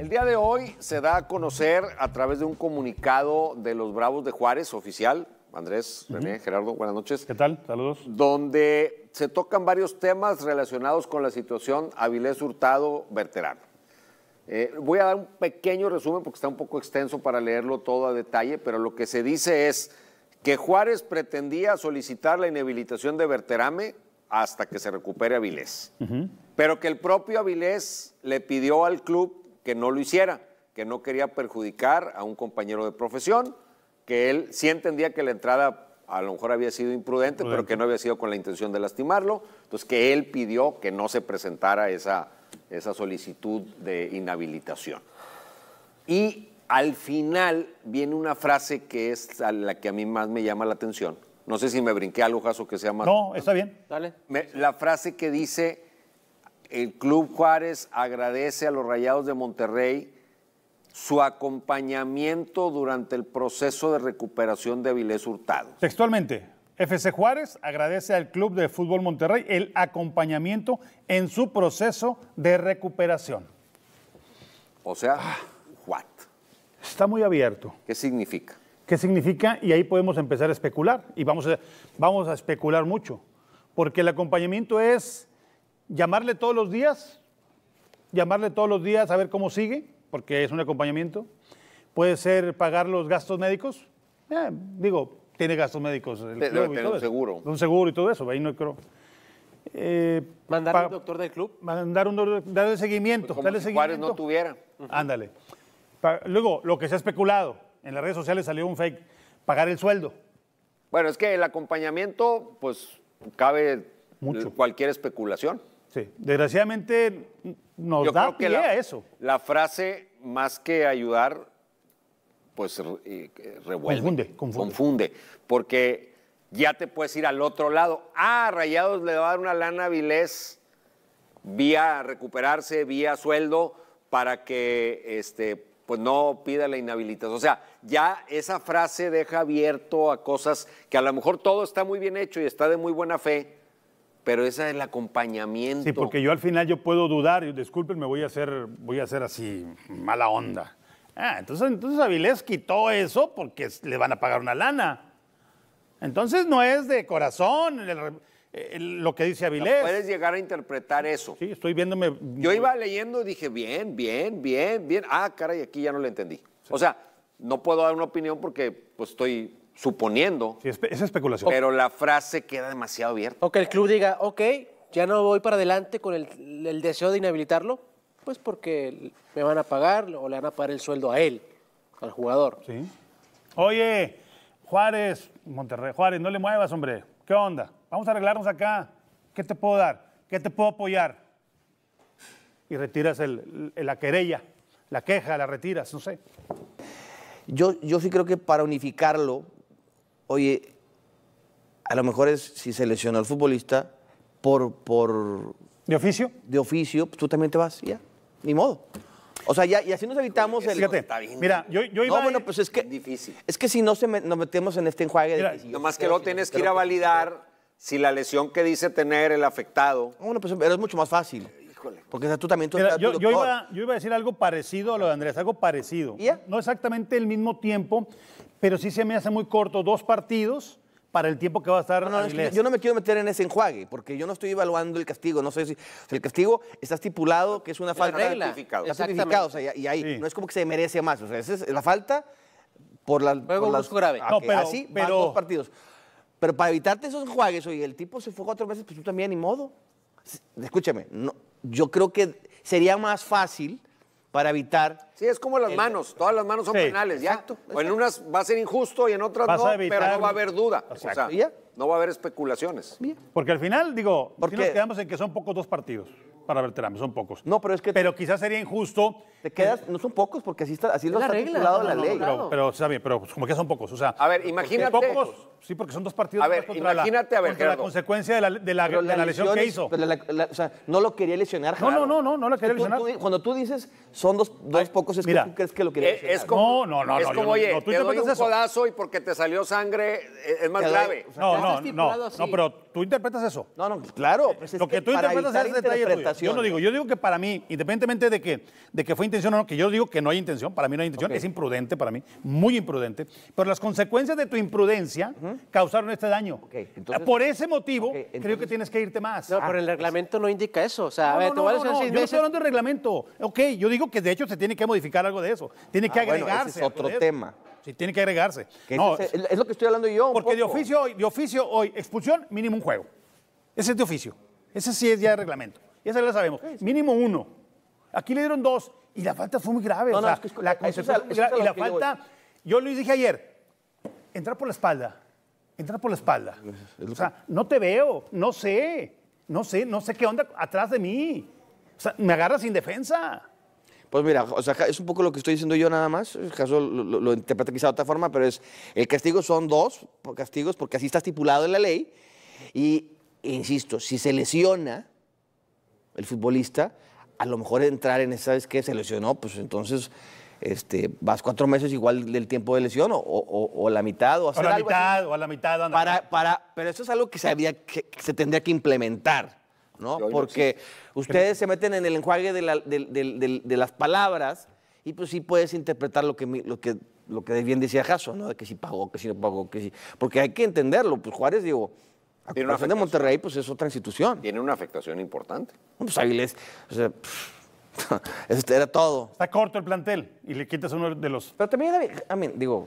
El día de hoy se da a conocer a través de un comunicado de los Bravos de Juárez oficial. Andrés, Gerardo, buenas noches. ¿Qué tal? Saludos. Donde se tocan varios temas relacionados con la situación Avilés Hurtado berterán eh, voy a dar un pequeño resumen porque está un poco extenso para leerlo todo a detalle, pero lo que se dice es que Juárez pretendía solicitar la inhabilitación de Berterame hasta que se recupere Avilés, pero que el propio Avilés le pidió al club que no lo hiciera, que no quería perjudicar a un compañero de profesión, que él sí entendía que la entrada a lo mejor había sido imprudente, pero que no había sido con la intención de lastimarlo, entonces que él pidió que no se presentara esa, esa solicitud de inhabilitación. Y al final viene una frase que es la que a mí más me llama la atención. No sé si me brinqué algo, o que sea más. No, está bien. Dale. la frase que dice el Club Juárez agradece a los Rayados de Monterrey su acompañamiento durante el proceso de recuperación de Avilés Hurtado. Textualmente, FC Juárez agradece al Club de Fútbol Monterrey el acompañamiento en su proceso de recuperación. O sea, ah. what? Está muy abierto. ¿Qué significa? ¿Qué significa? Y ahí podemos empezar a especular. Y vamos a, vamos a especular mucho. Porque el acompañamiento es llamarle todos los días, llamarle todos los días a ver cómo sigue, porque es un acompañamiento. Puede ser pagar los gastos médicos. Eh, digo, tiene gastos médicos. El Debe tener un seguro. Un seguro y todo eso, ahí no creo. Eh, ¿Mandar un doctor del club? Mandar un doctor, darle pues seguimiento. como no tuviera. Ándale. Luego, lo que se ha especulado, en las redes sociales salió un fake, pagar el sueldo. Bueno, es que el acompañamiento, pues, cabe Mucho. cualquier especulación. Sí, desgraciadamente nos da pie eso. La frase, más que ayudar, pues eh, eh, revuelve. Confunde, confunde. porque ya te puedes ir al otro lado. Ah, Rayados le va a dar una lana a Vilés vía recuperarse, vía sueldo, para que este, pues no pida la inhabilitación. O sea, ya esa frase deja abierto a cosas que a lo mejor todo está muy bien hecho y está de muy buena fe, pero ese es el acompañamiento. Sí, porque yo al final yo puedo dudar, y disculpen, me voy a hacer, voy a hacer así mala onda. Ah, entonces, entonces Avilés quitó eso porque le van a pagar una lana. Entonces no es de corazón lo que dice Avilés. Puedes llegar a interpretar eso. Sí, estoy viéndome. Yo iba leyendo y dije, bien, bien, bien, bien. Ah, caray, aquí ya no lo entendí. O sea, no puedo dar una opinión porque pues, estoy suponiendo. Sí, es especulación. Pero la frase queda demasiado abierta. O que el club diga, ok, ya no voy para adelante con el, deseo de inhabilitarlo, pues porque me van a pagar o le van a pagar el sueldo a él, al jugador. Sí. Oye, Juárez, Monterrey, Juárez, no le muevas, hombre. ¿Qué onda? Vamos a arreglarnos acá. ¿Qué te puedo dar? ¿Qué te puedo apoyar? Y retiras la querella, la queja, la retiras, no sé. Yo, yo sí creo que para unificarlo, oye, a lo mejor es si se lesionó el futbolista por, por... ¿De oficio? De oficio, pues tú también te vas, ya, ni modo. O sea, ya, y así nos evitamos el. Mira, yo, yo iba. No, bueno, pues es que. Difícil. Es que si no se nos metemos en este enjuague Lo más Que no que tienes que ir a validar si la lesión que dice tener el afectado. Bueno, pues pero es mucho más fácil. Porque tú también tú yo, iba, yo, iba, a decir algo parecido a lo de Andrés, algo parecido. No exactamente el mismo tiempo, pero sí se me hace muy corto dos partidos para el tiempo que va a estar Yo no me quiero meter en ese enjuague, porque yo no estoy evaluando el castigo. No sé si el castigo está estipulado que es una falta. La Está o sea, y ahí no es como que se merece más. sea, esa es la falta por la. Luego por las, grave. pero, así dos partidos. Pero para evitarte esos enjuagues, oye, el tipo se fue cuatro veces, pues tú también, ni modo. Escúchame, no, yo creo que sería más fácil para evitar. Sí, es como las manos, todas las manos son penales, ya. En unas va a ser injusto y en otras no, pero no va a haber duda. O sea, no va a haber especulaciones. Porque al final, digo, porque, si nos quedamos en que son pocos dos partidos para Berterame, son pocos. No, pero es que. Pero quizás sería injusto. Te quedas, no son pocos, porque así, está, así lo está titulado la ley. Pero, pero, bien, pero como que son pocos. O sea, a ver, imagínate. Pocos, sí, porque son dos partidos. A ver, imagínate, la, a ver, la consecuencia de la, de la, lesión que hizo. o sea, no lo quería lesionar. No, no, no, no, no lo quería lesionar. cuando tú dices son dos, dos pocos, es que tú crees que lo quería eh, lesionar. Es como, no, no, no. Es como, yo, oye, te doy un codazo y porque te salió sangre, eh, es más grave. No, no, no. No, pero tú interpretas eso. No, no, claro. Pues lo que, tú interpretas es detalle Yo no digo, yo digo que para mí, independientemente de que, de que fue intención o no, que yo digo que no hay intención, para mí no hay intención, es imprudente para mí, muy imprudente, pero las consecuencias de tu imprudencia causaron este daño. Ah, por ese motivo, creo que tienes que irte más. No, pero el ah, pues- reglamento no indica eso. O sea, no, a ver, no, no, yo estoy hablando del reglamento. Ok, yo digo que de hecho se tiene que modificar algo de eso. Tiene que ah, agregarse. es otro tema. Sí, tiene que agregarse. no, es, lo que estoy hablando yo. Porque de oficio hoy, de oficio hoy, expulsión, mínimo un juego. Ese es de oficio. Ese sí es ya de reglamento. Y esa la sabemos. Mínimo uno. Aquí le dieron dos. Y la falta fue muy grave. la Y la falta, yo, le dije ayer, entrar por la espalda. Entrar por la espalda. O sea, no te veo, no sé, no sé, no sé qué onda atrás de mí. O sea, me agarras sin defensa. Pues mira, o sea, es un poco lo que estoy diciendo yo nada más. El caso lo, lo, quizá de otra forma, pero es el castigo son dos castigos porque así está estipulado en la ley. Y insisto, si se lesiona el futbolista, a lo mejor entrar en esa, vez que Se lesionó, pues entonces este, vas cuatro meses igual del tiempo de lesión o, o, la mitad o hacer o la mitad, o a la mitad. Para, para, pero eso es algo que que se tendría que implementar. Porque ustedes se meten en el enjuague de, las palabras y pues sí puedes interpretar lo que, lo que, lo que bien decía Jasso, ¿no? De que si pagó, que si no pagó, que si... Porque hay que entenderlo, pues Juárez, digo... la Tiene de Monterrey, pues es otra institución. Tiene una afectación importante. Pues Avilés, o sea, era todo. Está corto el plantel y le quitas uno de los. Pero también, digo,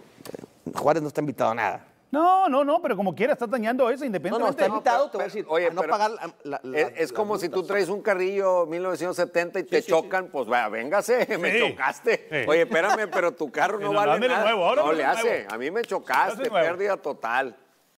Juárez no está invitado a nada. No, no, no, pero como quiera, estás dañando eso independientemente. te Oye, no pagar la, es, como si tú traes un carrillo 1970 y te chocan, pues véngase, me chocaste. Oye, espérame, pero tu carro no vale nada. no le hace, a mí me chocaste, pérdida total.